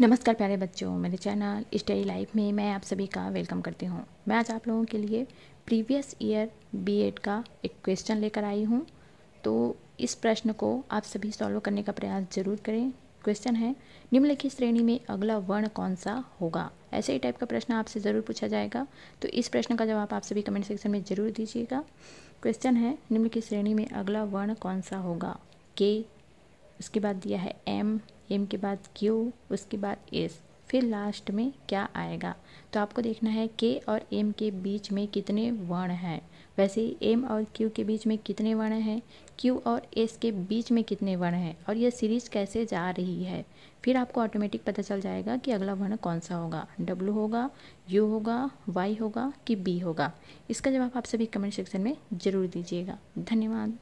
नमस्कार प्यारे बच्चों मेरे चैनल स्टडी लाइफ में मैं आप सभी का वेलकम करती हूँ मैं आज आप लोगों के लिए प्रीवियस ईयर बीएड का एक क्वेश्चन लेकर आई हूँ तो इस प्रश्न को आप सभी सॉल्व करने का प्रयास जरूर करें क्वेश्चन है निम्नलिखित श्रेणी में अगला वर्ण कौन सा होगा ऐसे ही टाइप का प्रश्न आपसे ज़रूर पूछा जाएगा तो इस प्रश्न का जवाब आप सभी कमेंट सेक्शन में ज़रूर दीजिएगा क्वेश्चन है निम्नलिखित श्रेणी में अगला वर्ण कौन सा होगा के उसके बाद दिया है एम एम के बाद क्यू उसके बाद एस फिर लास्ट में क्या आएगा तो आपको देखना है के और एम के बीच में कितने वर्ण हैं वैसे ही एम और क्यू के बीच में कितने वर्ण हैं क्यू और एस के बीच में कितने वर्ण हैं और यह सीरीज कैसे जा रही है फिर आपको ऑटोमेटिक पता चल जाएगा कि अगला वर्ण कौन सा होगा डब्लू होगा यू होगा वाई होगा कि बी होगा इसका जवाब आप सभी कमेंट सेक्शन में ज़रूर दीजिएगा धन्यवाद